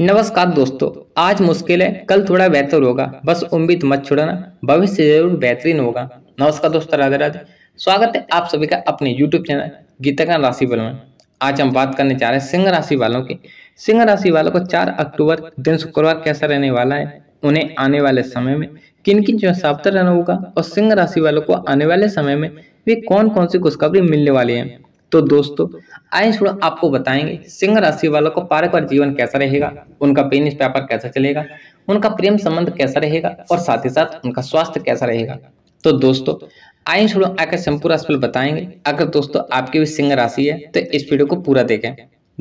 नमस्कार दोस्तों आज मुश्किल है कल थोड़ा बेहतर होगा बस उम्मीद मत छोड़ना भविष्य जरूर बेहतरीन होगा नमस्कार दोस्तों राधे राधे स्वागत है आप सभी का अपने यूट्यूब चैनल गीता का राशि बल में आज हम बात करने जा रहे हैं सिंह राशि वालों की सिंह राशि वालों को चार अक्टूबर दिन शुक्रवार कैसा रहने वाला है उन्हें आने वाले समय में किन किन चीजों से रहना होगा और सिंह राशि वालों को आने वाले समय में वे कौन कौन सी खुशखबरी मिलने वाली है तो दोस्तों आए थोड़ा आपको बताएंगे सिंह राशि वालों को पारिवारिक जीवन कैसा रहेगा उनका बिजनेस पेपर कैसा चलेगा उनका प्रेम संबंध कैसा रहेगा और साथ ही साथ उनका स्वास्थ्य कैसा रहेगा तो दोस्तों आए थोड़ा आकर संपूर्ण राशि बताएंगे अगर दोस्तों आपकी भी सिंह राशि है तो इस वीडियो को पूरा देखें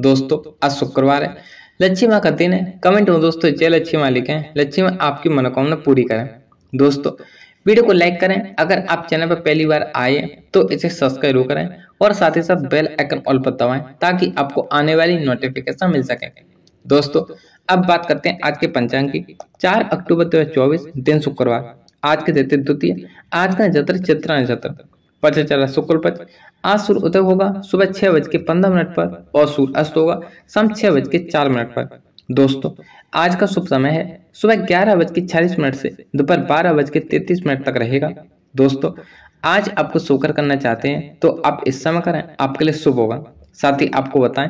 दोस्तों आज शुक्रवार है लक्ष्मी माँ का दिन है कमेंट में दोस्तों जय लक्ष्मी माँ लिखे लक्ष्मी माँ आपकी मनोकामना पूरी करें दोस्तों वीडियो को लाइक करें अगर आप चैनल पर पहली बार आए तो इसे सब्सक्राइब करें और साथ ही साथ बेल आइकन ऑल पर दबाएं ताकि आपको आने वाली नोटिफिकेशन मिल सके दोस्तों अब बात करते हैं आज के पंचांग की चार अक्टूबर दो दिन शुक्रवार आज के दिन द्वितीय आज का नक्षत्र चित्र नक्षत्र पक्ष चल रहा शुक्ल पक्ष आज सूर्य उदय होगा सुबह छह बज के पंद्रह मिनट पर और सूर्य अस्त होगा शाम छह बज के चार मिनट पर दोस्तों आज का शुभ समय है सुबह ग्यारह बज के छियालीस मिनट से दोपहर बारह बज के मिनट तक रहेगा दोस्तों आज आपको शुक्र करना चाहते हैं तो आप इस समय करें आपके लिए शुभ होगा साथ ही आपको बताएं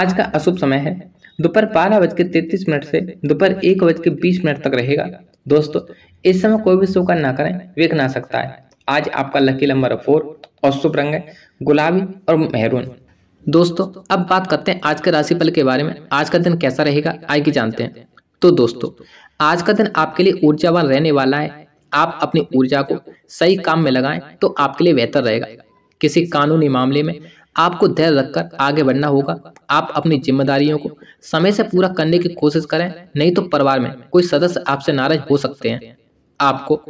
आज का अशुभ समय है दोपहर बारह बज के मिनट से दोपहर एक बज के बीस मिनट तक रहेगा दोस्तों इस समय कोई भी शुभ ना करें वेख ना सकता है आज आपका लकी नंबर फोर और शुभ रंग है गुलाबी और मेहरून दोस्तों अब बात करते हैं आज के राशिफल के बारे में आज का दिन कैसा रहेगा आइए जानते हैं तो दोस्तों आज का दिन आपके लिए ऊर्जावान रहने वाला है आप अपनी ऊर्जा को सही काम में लगाएं तो आपके लिए बेहतर रहेगा किसी कानूनी मामले में आपको धैर्य रखकर आगे बढ़ना होगा आप अपनी जिम्मेदारियों को समय से पूरा करने की कोशिश करें नहीं तो परिवार में कोई सदस्य आपसे नाराज हो सकते हैं आपको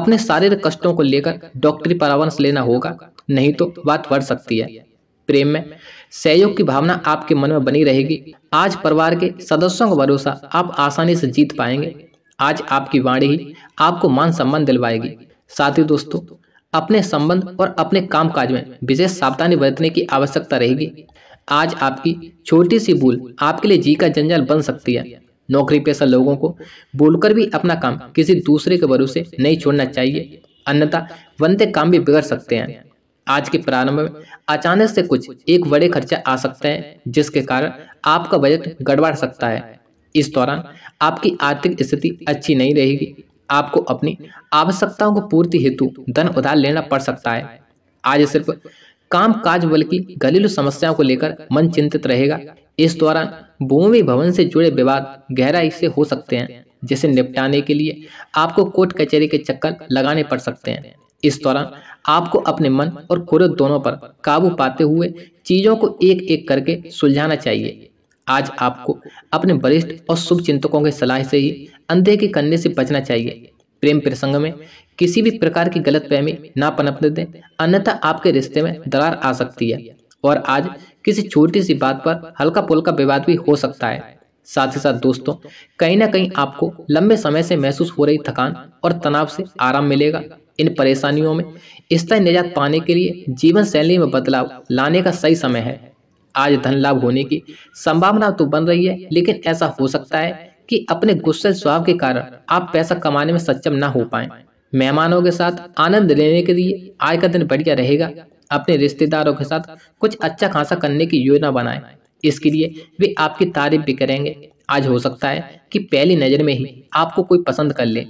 अपने शारीरिक कष्टों को लेकर डॉक्टरी परामर्श लेना होगा नहीं तो बात बढ़ सकती है प्रेम में सहयोग की भावना आपके मन में बनी रहेगी आज परिवार के सदस्यों का भरोसा आप आसानी से जीत पाएंगे आज आपकी वाणी ही आपको मान सम्मान दिलवाएगी साथ ही दोस्तों अपने संबंध और अपने कामकाज में विशेष सावधानी बरतने की आवश्यकता रहेगी आज आपकी छोटी सी भूल आपके लिए जी का जंजाल बन सकती है नौकरी पेशा लोगों को बोलकर भी अपना काम किसी दूसरे के भरोसे नहीं छोड़ना चाहिए अन्यथा बनते काम भी बिगड़ सकते हैं आज के प्रारंभ में अचानक से कुछ एक बड़े खर्चे आ सकते हैं जिसके कारण आपका बजट गड़बड़ सकता है इस दौरान आपकी आर्थिक स्थिति अच्छी नहीं रहेगी आपको अपनी आवश्यकताओं को पूर्ति हेतु धन उधार लेना पड़ सकता है आज सिर्फ काम काज बल्कि घरेलू समस्याओं को लेकर मन चिंतित रहेगा इस दौरान भूमि भवन से जुड़े विवाद गहराई से हो सकते हैं जिसे निपटाने के लिए आपको कोर्ट कचहरी के चक्कर लगाने पड़ सकते हैं इस दौरान आपको अपने मन और कुरत दोनों पर काबू पाते हुए चीज़ों को एक एक करके सुलझाना चाहिए आज आपको अपने वरिष्ठ और शुभ चिंतकों की सलाह से ही अंधे के करने से बचना चाहिए प्रेम प्रसंग में किसी भी प्रकार की गलत फहमी ना पनपने दें अन्यथा आपके रिश्ते में दरार आ सकती है और आज किसी छोटी सी बात पर हल्का पुल्का विवाद भी हो सकता है साथ ही साथ दोस्तों कहीं ना कहीं आपको लंबे समय से महसूस हो रही थकान और तनाव से आराम मिलेगा इन परेशानियों में स्थायी निजात पाने के लिए जीवन शैली में बदलाव लाने का सही समय है आज धन लाभ होने की संभावना तो बन रही है लेकिन ऐसा हो सकता है कि अपने गुस्से स्वभाव के कारण आप पैसा कमाने में सक्षम ना हो पाए मेहमानों के साथ आनंद लेने के लिए आज का दिन बढ़िया रहेगा अपने रिश्तेदारों के साथ कुछ अच्छा खासा करने की योजना बनाएं इसके लिए वे आपकी तारीफ भी करेंगे आज हो सकता है कि पहली नज़र में ही आपको कोई पसंद कर ले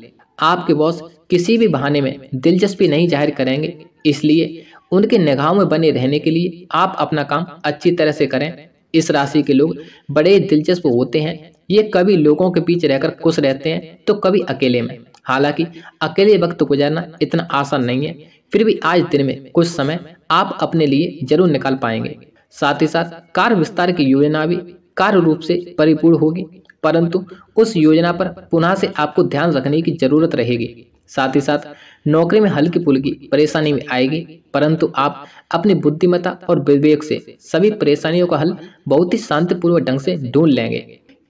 आपके बॉस किसी भी बहाने में दिलचस्पी नहीं जाहिर करेंगे इसलिए उनके निगाहों में बने रहने के लिए आप अपना काम अच्छी तरह से करें इस राशि के लोग बड़े दिलचस्प होते हैं ये कभी लोगों के बीच रहकर खुश रहते हैं तो कभी अकेले में हालांकि अकेले वक्त गुजारना इतना आसान नहीं है फिर भी आज दिन में कुछ समय आप अपने लिए जरूर निकाल पाएंगे साथ ही साथ कार्य विस्तार की योजना भी कार्य रूप से परिपूर्ण होगी परंतु उस योजना पर पुनः से आपको ध्यान रखने की जरूरत रहेगी साथ ही साथ नौकरी में हल्की पुल्की परेशानी में आएगी परंतु आप अपनी बुद्धिमता और विवेक से सभी परेशानियों का हल बहुत ही शांतिपूर्वक ढंग से ढूंढ लेंगे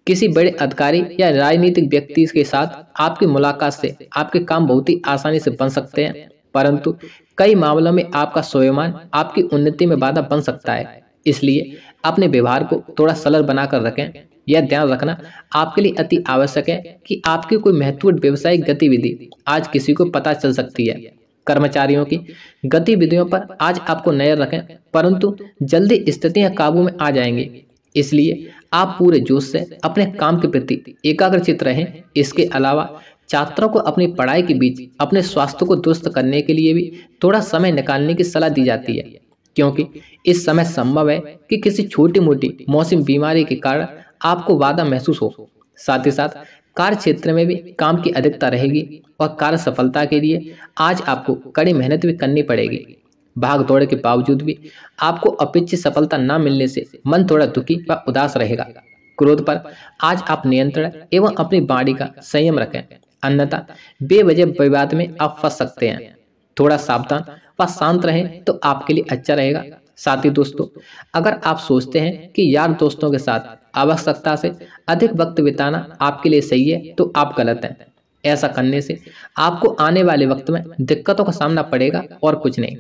किसी बड़े अधिकारी या राजनीतिक व्यक्ति के साथ आपकी मुलाकात से आपके काम बहुत ही आसानी से बन सकते हैं परंतु कई मामलों में आपका स्वाभिमान आपकी उन्नति में बाधा बन सकता है इसलिए अपने व्यवहार को थोड़ा सरल बनाकर रखें यह ध्यान रखना आपके लिए अति आवश्यक है कि आपकी कोई महत्वपूर्ण व्यवसायिक गतिविधि आज किसी को पता चल सकती है कर्मचारियों की गतिविधियों पर आज आपको नजर रखें परंतु जल्दी स्थितियां काबू में आ जाएंगी इसलिए आप पूरे जोश से अपने काम के प्रति एकाग्रचित रहें इसके अलावा छात्रों को अपनी पढ़ाई के बीच अपने स्वास्थ्य को दुरुस्त करने के लिए भी थोड़ा समय निकालने की सलाह दी जाती है क्योंकि इस समय संभव है कि किसी छोटी मोटी मौसम बीमारी के कारण आपको वादा महसूस हो साथ ही साथ कार्य क्षेत्र में भी काम की अधिकता रहेगी और कार्य सफलता के लिए आज आपको कड़ी मेहनत भी करनी पड़ेगी भाग दौड़ के बावजूद भी आपको अपेक्षित सफलता न मिलने से मन थोड़ा दुखी व उदास रहेगा क्रोध पर आज आप नियंत्रण एवं अपनी बाड़ी का संयम रखें अन्यथा बेवजह विवाद में आप फंस सकते हैं थोड़ा सावधान वह शांत रहें तो आपके लिए अच्छा रहेगा साथ ही दोस्तों अगर आप सोचते हैं कि यार दोस्तों के साथ आवश्यकता से अधिक वक्त बिताना आपके लिए सही है तो आप गलत हैं ऐसा करने से आपको आने वाले वक्त में दिक्कतों का सामना पड़ेगा और कुछ नहीं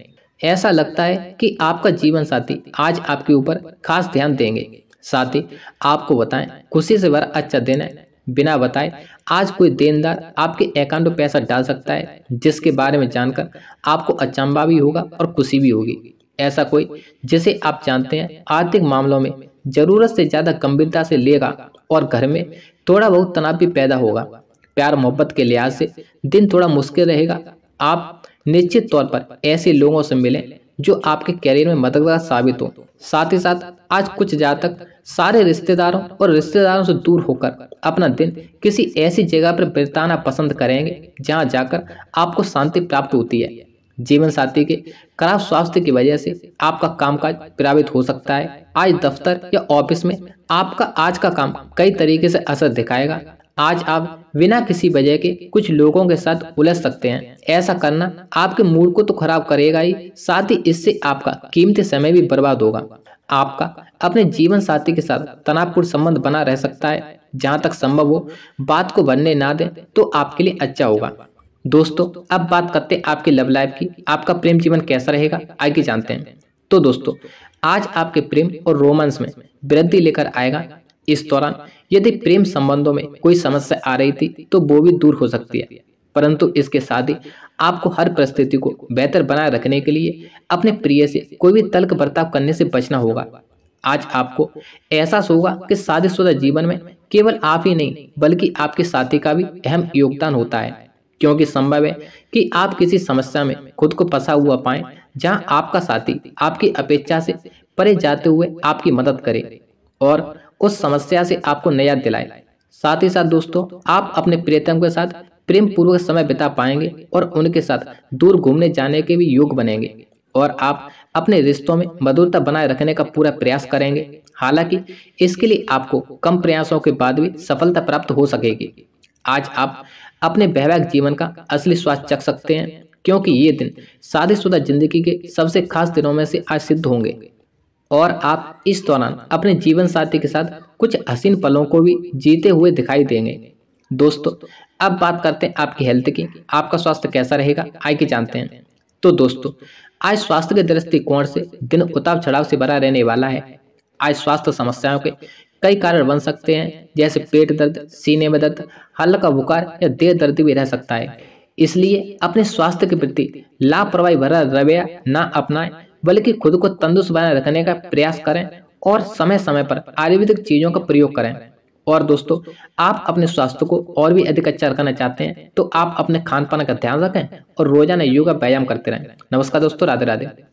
ऐसा लगता है कि आपका जीवन साथी आज आपके ऊपर खास ध्यान देंगे साथ ही आपको बताएं खुशी से भरा अच्छा दिन है बिना बताए आज कोई देनदार आपके अकाउंट में पैसा डाल सकता है जिसके बारे में जानकर आपको अचंबा भी होगा और खुशी भी होगी ऐसा कोई जिसे आप जानते हैं आर्थिक मामलों में ज़रूरत से ज़्यादा गंभीरता से लेगा और घर में थोड़ा बहुत तनाव भी पैदा होगा प्यार मोहब्बत के लिहाज से दिन थोड़ा मुश्किल रहेगा आप निश्चित तौर पर ऐसे लोगों से मिलें जो आपके करियर में मददगार साबित हो साथ ही साथ आज कुछ जातक सारे रिश्तेदारों और रिश्तेदारों से दूर होकर अपना दिन किसी ऐसी जगह पर बिताना पसंद करेंगे जहाँ जाकर आपको शांति प्राप्त होती है जीवन साथी के खराब स्वास्थ्य की वजह से आपका कामकाज प्रभावित हो सकता है आज दफ्तर या ऑफिस में आपका आज का काम कई तरीके से असर दिखाएगा आज आप बिना किसी वजह के कुछ लोगों के साथ उलझ सकते हैं ऐसा करना आपके मूड को तो खराब करेगा ही साथ ही इससे आपका कीमती समय भी बर्बाद होगा आपका अपने जीवन साथी के साथ तनावपूर्ण संबंध बना रह सकता है जहाँ तक संभव हो बात को बनने ना दें तो आपके लिए अच्छा होगा दोस्तों अब बात करते हैं आपके लव लाइफ की आपका प्रेम जीवन कैसा रहेगा आगे जानते हैं तो दोस्तों आज आपके प्रेम और रोमांस में वृद्धि लेकर आएगा इस दौरान यदि प्रेम संबंधों में कोई समस्या आ रही थी तो वो भी दूर हो सकती है परंतु इसके साथ ही आपको हर परिस्थिति को बेहतर बनाए रखने के लिए अपने प्रिय से कोई भी तल्क बर्ताव करने से बचना होगा आज आपको एहसास होगा कि शादीशुदा जीवन में केवल आप ही नहीं बल्कि आपके साथी का भी अहम योगदान होता है क्योंकि संभव है कि आप किसी समस्या में खुद को फंसा हुआ पाए जहां आपका साथी आपकी अपेक्षा से परे जाते हुए आपकी मदद करे और उस समस्या से आपको नया दिलाए साथ ही साथ दोस्तों आप अपने प्रियतम के साथ प्रेम पूर्वक समय बिता पाएंगे और उनके साथ दूर घूमने जाने के भी योग बनेंगे और आप अपने रिश्तों में मधुरता बनाए रखने का पूरा प्रयास करेंगे हालांकि इसके लिए आपको कम प्रयासों के बाद भी सफलता प्राप्त हो सकेगी आज आप अपने वैवाहिक जीवन का असली स्वाद चख सकते हैं क्योंकि ये दिन शादीशुदा जिंदगी के सबसे खास दिनों में से आज सिद्ध होंगे और आप इस दौरान अपने जीवन साथी के साथ कुछ हसीन पलों को भी जीते हुए दिखाई देंगे दोस्तों अब बात करते हैं आपकी हेल्थ की आपका स्वास्थ्य कैसा रहेगा आई के जानते हैं तो दोस्तों आज स्वास्थ्य के दृष्टिकोण से दिन उतार चढ़ाव से भरा रहने वाला है आज स्वास्थ्य समस्याओं के कई कारण बन सकते हैं जैसे पेट दर्द सीने में दर्द हल्का बुखार या देह दर्द भी रह सकता है इसलिए अपने स्वास्थ्य के प्रति लापरवाही भरा रवैया ना अपनाएं बल्कि खुद को तंदुरुस्त बनाए रखने का प्रयास करें और समय समय पर आयुर्वेदिक चीज़ों का प्रयोग करें और दोस्तों आप अपने स्वास्थ्य को और भी अधिक अच्छा रखना चाहते हैं तो आप अपने खान पान का ध्यान रखें और रोजाना योगा व्यायाम करते रहें नमस्कार दोस्तों राधे राधे